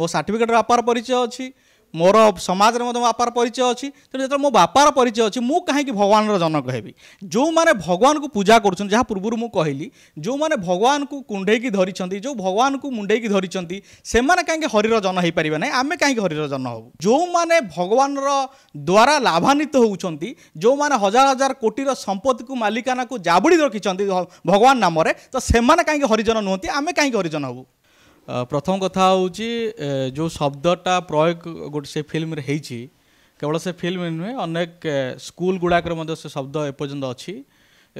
ମୋ ସାର୍ଟିଫିକେଟ୍ର ବାପାର ପରିଚୟ ଅଛି ମୋର ସମାଜରେ ମଧ୍ୟ ମୋ ବାପାର ପରିଚୟ ଅଛି ତେଣୁ ଯେତେବେଳେ ମୋ ବାପାର ପରିଚୟ ଅଛି ମୁଁ କାହିଁକି ଭଗବାନର ଜନକ ହେବି ଯେଉଁମାନେ ଭଗବାନଙ୍କୁ ପୂଜା କରୁଛନ୍ତି ଯାହା ପୂର୍ବରୁ ମୁଁ କହିଲି ଯେଉଁମାନେ ଭଗବାନଙ୍କୁ କୁଣ୍ଢେଇକି ଧରିଛନ୍ତି ଯେଉଁ ଭଗବାନଙ୍କୁ ମୁଣ୍ଡେଇକି ଧରିଛନ୍ତି ସେମାନେ କାହିଁକି ହରିର ଜନ ହେଇପାରିବେ ନାହିଁ ଆମେ କାହିଁକି ହରିର ଜନ ହେବୁ ଯେଉଁମାନେ ଭଗବାନର ଦ୍ୱାରା ଲାଭାନ୍ୱିତ ହେଉଛନ୍ତି ଯେଉଁମାନେ ହଜାର ହଜାର କୋଟିର ସମ୍ପତ୍ତିକୁ ମାଲିକାନାକୁ ଜାବୁଡ଼ି ରଖିଛନ୍ତି ଭଗବାନ ନାମରେ ତ ସେମାନେ କାହିଁକି ହରିଜନ ନୁହନ୍ତି ଆମେ କାହିଁକି ହରିଜନ ହେବୁ ପ୍ରଥମ କଥା ହେଉଛି ଯେଉଁ ଶବ୍ଦଟା ପ୍ରୟୋଗ ଗୋଟେ ସେ ଫିଲ୍ମରେ ହେଇଛି କେବଳ ସେ ଫିଲ୍ମ ନୁହେଁ ଅନେକ ସ୍କୁଲ ଗୁଡ଼ାକରେ ମଧ୍ୟ ସେ ଶବ୍ଦ ଏପର୍ଯ୍ୟନ୍ତ ଅଛି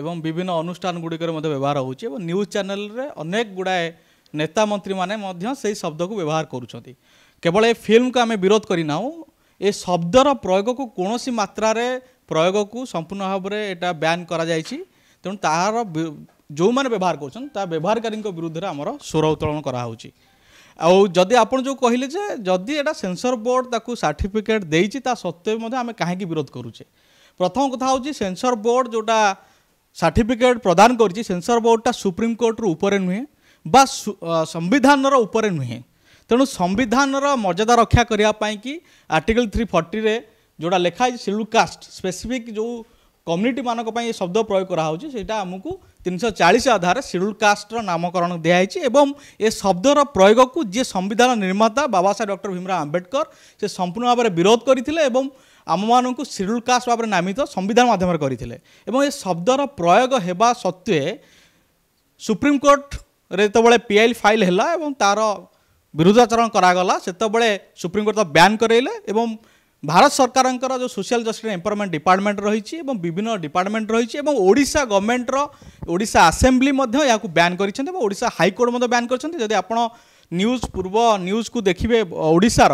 ଏବଂ ବିଭିନ୍ନ ଅନୁଷ୍ଠାନ ଗୁଡ଼ିକରେ ମଧ୍ୟ ବ୍ୟବହାର ହେଉଛି ଏବଂ ନ୍ୟୁଜ୍ ଚ୍ୟାନେଲରେ ଅନେକ ଗୁଡ଼ାଏ ନେତା ମନ୍ତ୍ରୀମାନେ ମଧ୍ୟ ସେହି ଶବ୍ଦକୁ ବ୍ୟବହାର କରୁଛନ୍ତି କେବଳ ଏ ଫିଲ୍ମକୁ ଆମେ ବିରୋଧ କରିନାହୁଁ ଏ ଶବ୍ଦର ପ୍ରୟୋଗକୁ କୌଣସି ମାତ୍ରାରେ ପ୍ରୟୋଗକୁ ସମ୍ପୂର୍ଣ୍ଣ ଭାବରେ ଏଇଟା ବ୍ୟାନ୍ କରାଯାଇଛି ତେଣୁ ତାହାର ଯେଉଁମାନେ ବ୍ୟବହାର କରୁଛନ୍ତି ତା ବ୍ୟବହାରକାରୀଙ୍କ ବିରୁଦ୍ଧରେ ଆମର ସ୍ୱର ଉତ୍ତୋଳନ କରାହେଉଛି ଆଉ ଯଦି ଆପଣ ଯେଉଁ କହିଲେ ଯେ ଯଦି ଏଇଟା ସେନ୍ସର ବୋର୍ଡ଼ ତାକୁ ସାର୍ଟିଫିକେଟ୍ ଦେଇଛି ତା ସତ୍ତ୍ୱେ ମଧ୍ୟ ଆମେ କାହିଁକି ବିରୋଧ କରୁଛେ ପ୍ରଥମ କଥା ହେଉଛି ସେନ୍ସର ବୋର୍ଡ଼ ଯେଉଁଟା ସାର୍ଟିଫିକେଟ୍ ପ୍ରଦାନ କରିଛି ସେନ୍ସର ବୋର୍ଡ଼ଟା ସୁପ୍ରିମକୋର୍ଟର ଉପରେ ନୁହେଁ ବା ସମ୍ବିଧାନର ଉପରେ ନୁହେଁ ତେଣୁ ସମ୍ବିଧାନର ମର୍ଯ୍ୟାଦା ରକ୍ଷା କରିବା ପାଇଁକି ଆର୍ଟିକଲ୍ ଥ୍ରୀ ଫର୍ଟିରେ ଯେଉଁଟା ଲେଖା ହେଇଛି ସିଲ୍ୟୁକାଷ୍ଟ ସ୍ପେସିଫିକ୍ ଯେଉଁ କମ୍ୟୁନିଟି ମାନଙ୍କ ପାଇଁ ଏ ଶବ୍ଦ ପ୍ରୟୋଗ କରାହେଉଛି ସେଇଟା ଆମକୁ ତିନିଶହ ଚାଳିଶ ଆଧାରରେ ସିଡ଼ୁଲ କାଷ୍ଟର ନାମକରଣ ଦିଆହେଇଛି ଏବଂ ଏ ଶବ୍ଦର ପ୍ରୟୋଗକୁ ଯିଏ ସମ୍ବିଧାନ ନିର୍ମାତା ବାବା ସାହେବ ଡକ୍ଟର ଭୀମରାଓ ଆମ୍ବେଦକର ସେ ସମ୍ପୂର୍ଣ୍ଣ ଭାବରେ ବିରୋଧ କରିଥିଲେ ଏବଂ ଆମମାନଙ୍କୁ ସିଡ଼ୁଲ କାଷ୍ଟ ଭାବରେ ନାମିତ ସମ୍ବିଧାନ ମାଧ୍ୟମରେ କରିଥିଲେ ଏବଂ ଏ ଶବ୍ଦର ପ୍ରୟୋଗ ହେବା ସତ୍ତ୍ୱେ ସୁପ୍ରିମକୋର୍ଟରେ ଯେତେବେଳେ ପି ଆଇ ଫାଇଲ୍ ହେଲା ଏବଂ ତା'ର ବିରୁଦ୍ଧାଚରଣ କରାଗଲା ସେତେବେଳେ ସୁପ୍ରିମକୋର୍ଟ ତ ବ୍ୟାନ୍ କରାଇଲେ ଏବଂ ଭାରତ ସରକାରଙ୍କର ଯେଉଁ ସୋସିଆଲ ଜଷ୍ଟିସ୍ ଏମ୍ପାୱାରମେଣ୍ଟ ଡିପାର୍ଟମେଣ୍ଟ ରହିଛି ଏବଂ ବିଭିନ୍ନ ଡିପାର୍ଟମେଣ୍ଟ ରହିଛି ଏବଂ ଓଡ଼ିଶା ଗଭର୍ଣ୍ଣମେଣ୍ଟର ଓଡ଼ିଶା ଆସେମ୍ବ୍ଲି ମଧ୍ୟ ଏହାକୁ ବ୍ୟାନ୍ କରିଛନ୍ତି ଏବଂ ଓଡ଼ିଶା ହାଇକୋର୍ଟ ମଧ୍ୟ ବ୍ୟାନ୍ କରିଛନ୍ତି ଯଦି ଆପଣ ନ୍ୟୁଜ୍ ପୂର୍ବ ନ୍ୟୁଜ୍କୁ ଦେଖିବେ ଓଡ଼ିଶାର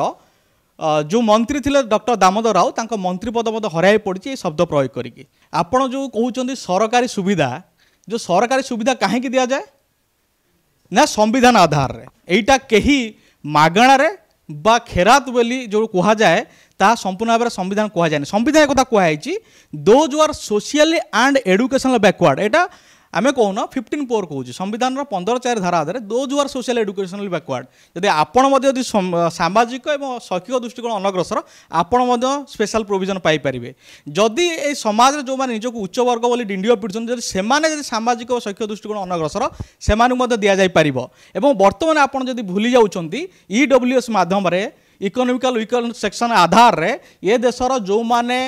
ଯେଉଁ ମନ୍ତ୍ରୀ ଥିଲେ ଡକ୍ଟର ଦାମୋଦର ରାଓ ତାଙ୍କ ମନ୍ତ୍ରୀ ପଦ ମଧ୍ୟ ହରାଇ ପଡ଼ିଛି ଏହି ଶବ୍ଦ ପ୍ରୟୋଗ କରିକି ଆପଣ ଯେଉଁ କହୁଛନ୍ତି ସରକାରୀ ସୁବିଧା ଯେଉଁ ସରକାରୀ ସୁବିଧା କାହିଁକି ଦିଆଯାଏ ନା ସମ୍ବିଧାନ ଆଧାରରେ ଏଇଟା କେହି ମାଗଣାରେ বা খেরাত বলে যে কুহযায় ତାହା ସମ୍ପୂର୍ଣ୍ଣ ଭାବରେ ସମ୍ବିଧାନ କୁହାଯାଏନି ସମ୍ବିଧାନ କଥା କୁହାଯାଇଛି those are socially and educational backward ଏଇଟା ଆମେ କହୁନ ଫିଫ୍ଟିନ୍ ଫୋର୍ କହୁଛୁ ସମ୍ବିଧାନର ପନ୍ଦର ଚାରି ଧାରା ଆଧାରରେ those are social educational backward ଯଦି ଆପଣ ମଧ୍ୟ ଯଦି ସାମାଜିକ ଏବଂ ଶୈକ୍ଷିକ ଦୃଷ୍ଟିକୋଣ ଅନଗ୍ରସର ଆପଣ ମଧ୍ୟ ସ୍ପେଶାଲ ପ୍ରୋଭିଜନ୍ ପାଇପାରିବେ ଯଦି ଏଇ ସମାଜରେ ଯେଉଁମାନେ ନିଜକୁ ଉଚ୍ଚବର୍ଗ ବୋଲି ଡିଣ୍ଡିଅ ପିଟୁଛନ୍ତି ଯଦି ସେମାନେ ଯଦି ସାମାଜିକ ଓ ଶୈକ୍ଷିକ ଦୃଷ୍ଟିକୋଣ ଅନଗ୍ରସର ସେମାନଙ୍କୁ ମଧ୍ୟ ଦିଆଯାଇପାରିବ ଏବଂ ବର୍ତ୍ତମାନ ଆପଣ ଯଦି ଭୁଲି ଯାଉଛନ୍ତି ଇଡବ୍ଲ୍ୟୁଏସ୍ ମାଧ୍ୟମରେ ଇକୋନୋମିକାଲ ୱିକନ ସେକ୍ସନ ଆଧାରରେ ଏ ଦେଶର ଯେଉଁମାନେ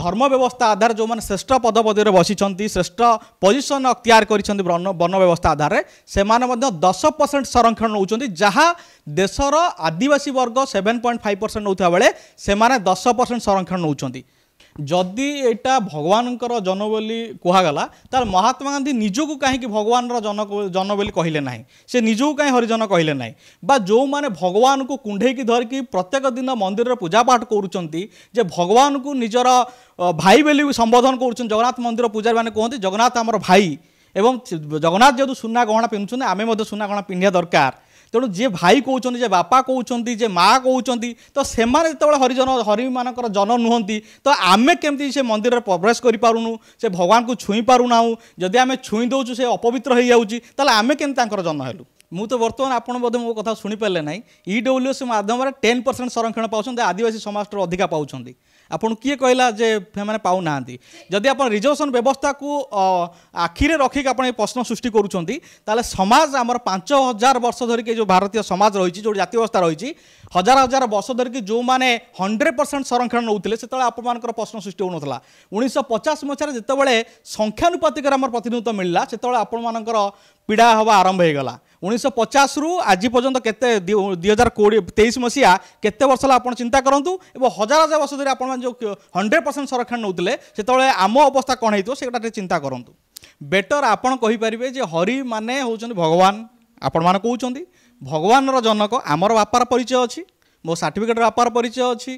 ଧର୍ମ ବ୍ୟବସ୍ଥା ଆଧାରରେ ଯେଉଁମାନେ ଶ୍ରେଷ୍ଠ ପଦପଦୀରେ ବସିଛନ୍ତି ଶ୍ରେଷ୍ଠ ପୋଜିସନ୍ ଅକ୍ତିଆର କରିଛନ୍ତି ବର୍ଣ୍ଣ ବ୍ୟବସ୍ଥା ଆଧାରରେ ସେମାନେ ମଧ୍ୟ ଦଶ ପରସେଣ୍ଟ ସଂରକ୍ଷଣ ନେଉଛନ୍ତି ଯାହା ଦେଶର ଆଦିବାସୀ ବର୍ଗ ସେଭେନ୍ ପଏଣ୍ଟ ଫାଇଭ୍ ପରସେଣ୍ଟ ନେଉଥିବା ବେଳେ ସେମାନେ ଦଶ ପରସେଣ୍ଟ ସଂରକ୍ଷଣ ନେଉଛନ୍ତି ଯଦି ଏଇଟା ଭଗବାନଙ୍କର ଜନ ବୋଲି କୁହାଗଲା ତାହେଲେ ମହାତ୍ମା ଗାନ୍ଧୀ ନିଜକୁ କାହିଁକି ଭଗବାନର ଜନ ଜନ ବୋଲି କହିଲେ ନାହିଁ ସେ ନିଜକୁ କାହିଁ ହରିଜନ କହିଲେ ନାହିଁ ବା ଯେଉଁମାନେ ଭଗବାନଙ୍କୁ କୁଣ୍ଢେଇକି ଧରିକି ପ୍ରତ୍ୟେକ ଦିନ ମନ୍ଦିରରେ ପୂଜାପାଠ କରୁଛନ୍ତି ଯେ ଭଗବାନଙ୍କୁ ନିଜର ଭାଇ ବୋଲି ସମ୍ବୋଧନ କରୁଛନ୍ତି ଜଗନ୍ନାଥ ମନ୍ଦିର ପୂଜାରୀମାନେ କୁହନ୍ତି ଜଗନ୍ନାଥ ଆମର ଭାଇ ଏବଂ ଜଗନ୍ନାଥ ଯେହେତୁ ସୁନା ଗହଣା ପିନ୍ଧୁଛନ୍ତି ଆମେ ମଧ୍ୟ ସୁନା ଗହଣା ପିନ୍ଧିବା ଦରକାର ତେଣୁ ଯିଏ ଭାଇ କହୁଛନ୍ତି ଯେ ବାପା କହୁଛନ୍ତି ଯେ ମାଆ କହୁଛନ୍ତି ତ ସେମାନେ ଯେତେବେଳେ ହରିଜନ ହରିମାନଙ୍କର ଜନ ନୁହନ୍ତି ତ ଆମେ କେମିତି ସେ ମନ୍ଦିରରେ ପ୍ରବେଶ କରିପାରୁନୁ ସେ ଭଗବାନଙ୍କୁ ଛୁଇଁ ପାରୁନାହୁଁ ଯଦି ଆମେ ଛୁଇଁ ଦେଉଛୁ ସେ ଅପବିତ୍ର ହୋଇଯାଉଛି ତାହେଲେ ଆମେ କେମିତି ତାଙ୍କର ଜନ ହେଲୁ ମୁଁ ତ ବର୍ତ୍ତମାନ ଆପଣ ବୋଧେ ମୋ କଥା ଶୁଣିପାରିଲେ ନାହିଁ ଇ ଇଡବ୍ଲ୍ୟୁଏସ୍ ମାଧ୍ୟମରେ ଟେନ୍ ପରସେଣ୍ଟ ସଂରକ୍ଷଣ ପାଉଛନ୍ତି ଆଦିବାସୀ ସମାଜଠାରୁ ଅଧିକା ପାଉଛନ୍ତି ଆପଣଙ୍କୁ କିଏ କହିଲା ଯେ ସେମାନେ ପାଉନାହାନ୍ତି ଯଦି ଆପଣ ରିଜର୍ଭେସନ୍ ବ୍ୟବସ୍ଥାକୁ ଆଖିରେ ରଖିକି ଆପଣ ଏ ପ୍ରଶ୍ନ ସୃଷ୍ଟି କରୁଛନ୍ତି ତାହେଲେ ସମାଜ ଆମର ପାଞ୍ଚ ହଜାର ବର୍ଷ ଧରିକି ଯେଉଁ ଭାରତୀୟ ସମାଜ ରହିଛି ଯେଉଁ ଜାତୀୟ ବ୍ୟବସ୍ଥା ରହିଛି ହଜାର ହଜାର ବର୍ଷ ଧରିକି ଯେଉଁମାନେ ହଣ୍ଡ୍ରେଡ଼ ପରସେଣ୍ଟ ସଂରକ୍ଷଣ ନେଉଥିଲେ ସେତେବେଳେ ଆପଣମାନଙ୍କର ପ୍ରଶ୍ନ ସୃଷ୍ଟି ହେଉନଥିଲା ଉଣେଇଶହ ପଚାଶ ମସିହାରେ ଯେତେବେଳେ ସଂଖ୍ୟାନୁପାତିକରେ ଆମର ପ୍ରତିନିଧିତ୍ୱ ମିଳିଲା ସେତେବେଳେ ଆପଣମାନଙ୍କର ପୀଡ଼ା ହେବା ଆରମ୍ଭ ହୋଇଗଲା ଉଣେଇଶହ ପଚାଶରୁ ଆଜି ପର୍ଯ୍ୟନ୍ତ କେତେ ଦୁଇ ହଜାର କୋଡ଼ିଏ ତେଇଶ ମସିହା କେତେ ବର୍ଷ ହେଲା ଆପଣ ଚିନ୍ତା କରନ୍ତୁ ଏବଂ ହଜାର ହଜାର ବର୍ଷ ଧରି ଆପଣମାନେ ଯେଉଁ ହଣ୍ଡ୍ରେଡ଼ ପରସେଣ୍ଟ ସଂରକ୍ଷଣ ନେଉଥିଲେ ସେତେବେଳେ ଆମ ଅବସ୍ଥା କ'ଣ ହେଇଥିବ ସେଗୁଡ଼ା ଟିକେ ଚିନ୍ତା କରନ୍ତୁ ବେଟର୍ ଆପଣ କହିପାରିବେ ଯେ ହରି ମାନେ ହେଉଛନ୍ତି ଭଗବାନ ଆପଣମାନେ କହୁଛନ୍ତି ଭଗବାନର ଜନକ ଆମର ବାପାର ପରିଚୟ ଅଛି ମୋ ସାର୍ଟିଫିକେଟ୍ର ବାପାର ପରିଚୟ ଅଛି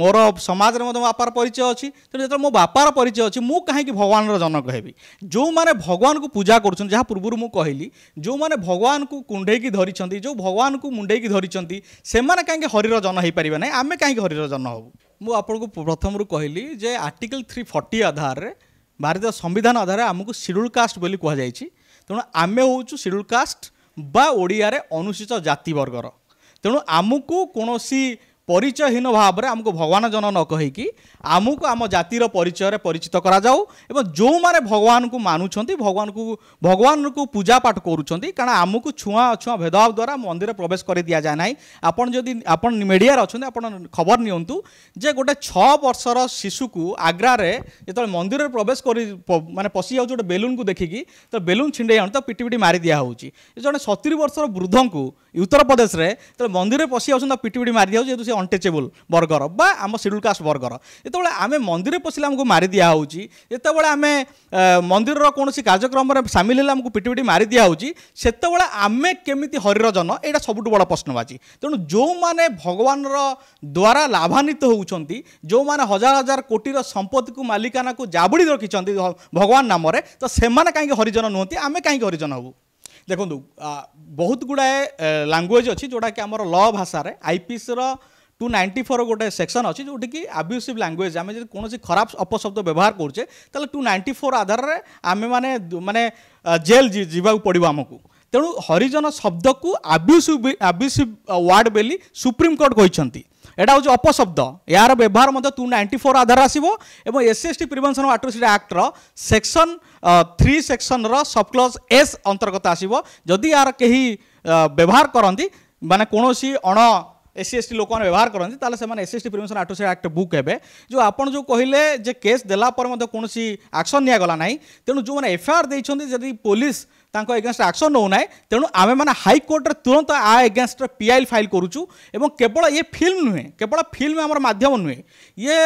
ମୋର ସମାଜରେ ମଧ୍ୟ ମୋ ବାପାର ପରିଚୟ ଅଛି ତେଣୁ ଯେତେବେଳେ ମୋ ବାପାର ପରିଚୟ ଅଛି ମୁଁ କାହିଁକି ଭଗବାନର ଜନକ ହେବି ଯେଉଁମାନେ ଭଗବାନଙ୍କୁ ପୂଜା କରୁଛନ୍ତି ଯାହା ପୂର୍ବରୁ ମୁଁ କହିଲି ଯେଉଁମାନେ ଭଗବାନଙ୍କୁ କୁଣ୍ଢେଇକି ଧରିଛନ୍ତି ଯେଉଁ ଭଗବାନଙ୍କୁ ମୁଣ୍ଡେଇକି ଧରିଛନ୍ତି ସେମାନେ କାହିଁକି ହରିର ଜନ ହୋଇପାରିବେ ନାହିଁ ଆମେ କାହିଁକି ହରିର ଜନ ହେବୁ ମୁଁ ଆପଣଙ୍କୁ ପ୍ରଥମରୁ କହିଲି ଯେ ଆର୍ଟିକଲ୍ ଥ୍ରୀ ଫର୍ଟି ଆଧାରରେ ଭାରତୀୟ ସମ୍ବିଧାନ ଆଧାରରେ ଆମକୁ ସିଡ୍ୟୁଲ୍ କାଷ୍ଟ ବୋଲି କୁହାଯାଇଛି ତେଣୁ ଆମେ ହେଉଛୁ ସିଡ୍ୟୁଲ୍ କାଷ୍ଟ ବା ଓଡ଼ିଆରେ ଅନୁସୂଚିତ ଜାତି ବର୍ଗର ତେଣୁ ଆମକୁ କୌଣସି পরিচয়হীন ভাবে আমি ভগবান জন ন কী আমুক আম জাতির পরিচয় পরিচিত করা যাও এবং যে ভগবান মানুষ ভগবান ভগবান পূজা পাঠ করছেন কারণ আমি ছুঁয়া অছুঁয়া ভেদভাব দ্বারা মন্দিরে প্রবেশ করে দিয়া যায় না আপনার যদি আপনার মিডিয়ার অনেক আপনার খবর নিয়ন্তু যে গোটে ছ বর্ষর শিশুকু আগ্রারে যেত মন্দিরের প্রবেশ করে মানে পশি যাচ্ছে গোটে বেলুনকু দেখি তো বেলুন ছিণ্ডাই আনু তা পিটি পিটি মারি দিয়া হচ্ছে জন সতুরি বর্ষর বৃদ্ধ উত্তরপ্রদেশে তো মন্দিরে পশি যাচ্ছেন পিটি পিটি মারি দিয়া হচ্ছে যেহেতু সে অনটেচেবল ବର୍ଗର ବା ଆମ ସେଡ୍ୟୁଲ୍ କାଷ୍ଟ ବର୍ଗର ଯେତେବେଳେ ଆମେ ମନ୍ଦିର ପଶିଲେ ଆମକୁ ମାରି ଦିଆହେଉଛି ଯେତେବେଳେ ଆମେ ମନ୍ଦିରର କୌଣସି କାର୍ଯ୍ୟକ୍ରମରେ ସାମିଲ ହେଲେ ଆମକୁ ପିଟି ପିଟି ମାରି ଦିଆହେଉଛି ସେତେବେଳେ ଆମେ କେମିତି ହରିର ଜନ ଏଇଟା ସବୁଠୁ ବଡ଼ ପ୍ରଶ୍ନବାଚୀ ତେଣୁ ଯେଉଁମାନେ ଭଗବାନର ଦ୍ୱାରା ଲାଭାନ୍ୱିତ ହେଉଛନ୍ତି ଯେଉଁମାନେ ହଜାର ହଜାର କୋଟିର ସମ୍ପତ୍ତିକୁ ମାଲିକାନାକୁ ଜାବୁଡ଼ି ରଖିଛନ୍ତି ଭଗବାନ ନାମରେ ତ ସେମାନେ କାହିଁକି ହରିଜନ ନୁହନ୍ତି ଆମେ କାହିଁକି ହରିଜନ ହେବୁ ଦେଖନ୍ତୁ ବହୁତ ଗୁଡ଼ାଏ ଲାଙ୍ଗୁଏଜ୍ ଅଛି ଯେଉଁଟାକି ଆମର ଲ ଭାଷାରେ ଆଇପିସିର টু নাইন্টি ফোর গোটে সেকশন অছি যেটিকি আব্যুসিভ ল্যাঙ্গুয়েজ আমি যদি কোণী খারাপ অপশব্দ ব্যবহার করছে তাহলে টু নাইন্টি ফোর আধারে আমি মানে মানে জেল যা পড়ব আমি তেণু হরিজন শব্দকু আব্যুসিভ আব্যুসিভ ওয়ার্ড বলে সুপ্রিমকোর্ট কিন্তু এটা হচ্ছে অপশব্দ এর ব্যবহার মধ্যে টু নাইন্টি ফোর আধার আসব এবং এসসি এসটি প্রিভেনশন আট্রোসিটি আক্টর সেকশন থ্রি সেকশনর সবক্লজ এস অন্তর্গত আসব যদি এর কেহি ব্যবহার করতে মানে কোণী অণ এসসি এসটি লোক ব্যবহার করেন তাহলে সে SC ST prevention atrocity act book হবে যে আপনার যে কহিলেন যে কেস দেলা পরে মধ্যে কোণী আকশন নিগলা না তেমন যে এফআইআর দিয়েছেন যদি পুলিশ ତାଙ୍କ ଏଗେନଷ୍ଟ ଆକ୍ସନ୍ ନେଉନାହିଁ ତେଣୁ ଆମେମାନେ ହାଇକୋର୍ଟରେ ତୁରନ୍ତ ଆ ଏଗେନଷ୍ଟରେ ପି ଆଇ ଏଲ୍ ଫାଇଲ୍ କରୁଛୁ ଏବଂ କେବଳ ଇଏ ଫିଲ୍ମ ନୁହେଁ କେବଳ ଫିଲ୍ମ ଆମର ମାଧ୍ୟମ ନୁହେଁ ଇଏ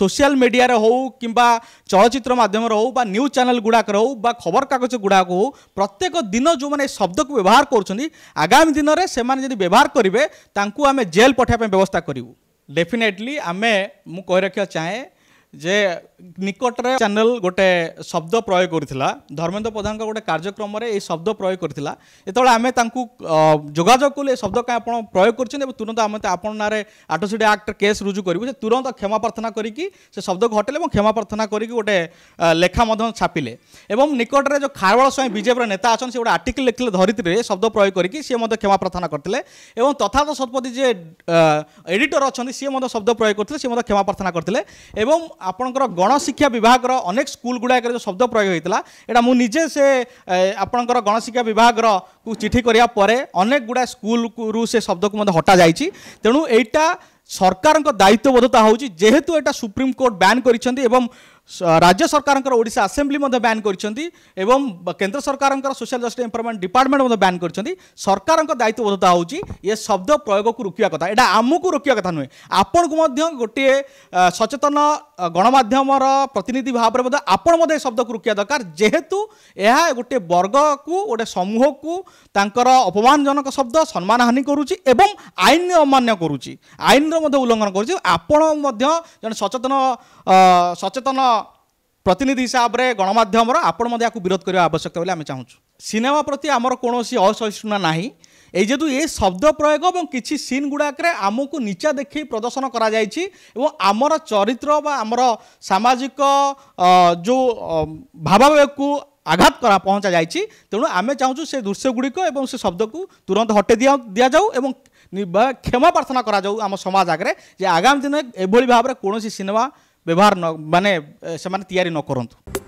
ସୋସିଆଲ୍ ମିଡ଼ିଆରେ ହେଉ କିମ୍ବା ଚଳଚ୍ଚିତ୍ର ମାଧ୍ୟମରେ ହେଉ ବା ନ୍ୟୁଜ୍ ଚ୍ୟାନେଲ୍ ଗୁଡ଼ାକରେ ହେଉ ବା ଖବରକାଗଜ ଗୁଡ଼ାକ ହେଉ ପ୍ରତ୍ୟେକ ଦିନ ଯେଉଁମାନେ ଏ ଶବ୍ଦକୁ ବ୍ୟବହାର କରୁଛନ୍ତି ଆଗାମୀ ଦିନରେ ସେମାନେ ଯଦି ବ୍ୟବହାର କରିବେ ତାଙ୍କୁ ଆମେ ଜେଲ୍ ପଠାଇବା ପାଇଁ ବ୍ୟବସ୍ଥା କରିବୁ ଡେଫିନେଟଲି ଆମେ ମୁଁ କହି ରଖିବାକୁ ଚାହେଁ যে নিকটরে চ্যানেল গোটে শব্দ প্রয়োগ করেছিল ধর্মেন্দ্র প্রধান গোটে কার্যক্রমে এই শব্দ প্রয়োগ করেছিল যেতবে আমি তাঁকু যোগাযোগ কলু এই শব্দ কে আপনার প্রয়োগ করছেন এবং তুরন্ত আমি আপনার নাঁরে আটোসিডি আক্ট কেস রুজু করবু সে তুরন্ত ক্ষমা প্রার্থনা করি সে শব্দ ঘটলে এবং ক্ষমা প্রার্থনা করি গোটে লেখা ছাপিলে এবং নিকটরে যে খারওয়াল স্বয়ং বিজেপির নেতা আছেন সে গোটে আর্টিকল লিখলে ধরিত্রী শব্দ প্রয়োগ করি সি ক্ষমা প্রার্থনা করলে এবং তথাগত শতপথী যে এডিটর অনেক সি শব্দ প্রয়োগ করলে সি ক্ষমা প্রার্থনা করলে এবং ଆପଣଙ୍କର ଗଣଶିକ୍ଷା ବିଭାଗର ଅନେକ ସ୍କୁଲ ଗୁଡ଼ାକରେ ଯେଉଁ ଶବ୍ଦ ପ୍ରୟୋଗ ହୋଇଥିଲା ଏଇଟା ମୁଁ ନିଜେ ସେ ଆପଣଙ୍କର ଗଣଶିକ୍ଷା ବିଭାଗରକୁ ଚିଠି କରିବା ପରେ ଅନେକ ଗୁଡ଼ାଏ ସ୍କୁଲରୁ ସେ ଶବ୍ଦକୁ ମଧ୍ୟ ହଟାଯାଇଛି ତେଣୁ ଏଇଟା ସରକାରଙ୍କ ଦାୟିତ୍ୱବୋଧତା ହେଉଛି ଯେହେତୁ ଏଇଟା ସୁପ୍ରିମକୋର୍ଟ ବ୍ୟାନ୍ କରିଛନ୍ତି ଏବଂ ରାଜ୍ୟ ସରକାରଙ୍କର ଓଡ଼ିଶା ଆସେମ୍ବ୍ଲି ମଧ୍ୟ ବ୍ୟାନ୍ କରିଛନ୍ତି ଏବଂ କେନ୍ଦ୍ର ସରକାରଙ୍କର ସୋସିଆଲ ଜଷ୍ଟିସ୍ ଇମ୍ପ୍ରୁଭମେଣ୍ଟ ଡିପାର୍ଟମେଣ୍ଟ ମଧ୍ୟ ବ୍ୟାନ୍ କରିଛନ୍ତି ସରକାରଙ୍କ ଦାୟିତ୍ୱବୋଧତା ହେଉଛି ଏ ଶବ୍ଦ ପ୍ରୟୋଗକୁ ରୋକିବା କଥା ଏଇଟା ଆମକୁ ରୋକିବା କଥା ନୁହେଁ ଆପଣଙ୍କୁ ମଧ୍ୟ ଗୋଟିଏ ସଚେତନ ଗଣମାଧ୍ୟମର ପ୍ରତିନିଧି ଭାବରେ ମଧ୍ୟ ଆପଣ ମଧ୍ୟ ଏ ଶବ୍ଦକୁ ରୋକିବା ଦରକାର ଯେହେତୁ ଏହା ଗୋଟିଏ ବର୍ଗକୁ ଗୋଟେ ସମୂହକୁ ତାଙ୍କର ଅପମାନଜନକ ଶବ୍ଦ ସମ୍ମାନହାନି କରୁଛି ଏବଂ ଆଇନ ଅମାନ୍ୟ କରୁଛି ଆଇନର ମଧ୍ୟ ଉଲ୍ଲଂଘନ କରୁଛି ଆପଣ ମଧ୍ୟ ଜଣେ ସଚେତନ ସଚେତନ প্রতিনিধি হিসাবে গণমাধ্যমর আপনার ମଧ୍ୟ ଏହାକୁ ବିରୋଧ କରିବା ଆବଶ୍ୟକ ବୋଲି ଆମେ ଚାହୁଁଛୁ ସିନେମା ପ୍ରତି ଆମର କୌଣସି ଅସହିଷ୍ଣୁତା ନାହିଁ এই যেহেতু এই শব্দ প্রয়োগ এবং কিছু সিন গুড়াকে আমি নিচা দেখে প্রদর্শন করা যাই এবং আমার চরিত্র বা আমার সামাজিক যে ভাবাবেগকু আঘাত করা পৌঁছা যাই তেমন আমি চাহু সে দৃশ্যগুড়ি এবং সে শব্দকু তুরন্ত হটে দিয়া দিয়া যাও এবং ক্ষমা প্রার্থনা করা যাও আমার সমাজ আগে যে আগামী দিনে এভাবে ভাবে কোণী সিনেমা ବ୍ୟବହାର ନ ମାନେ ସେମାନେ ତିଆରି ନ କରନ୍ତୁ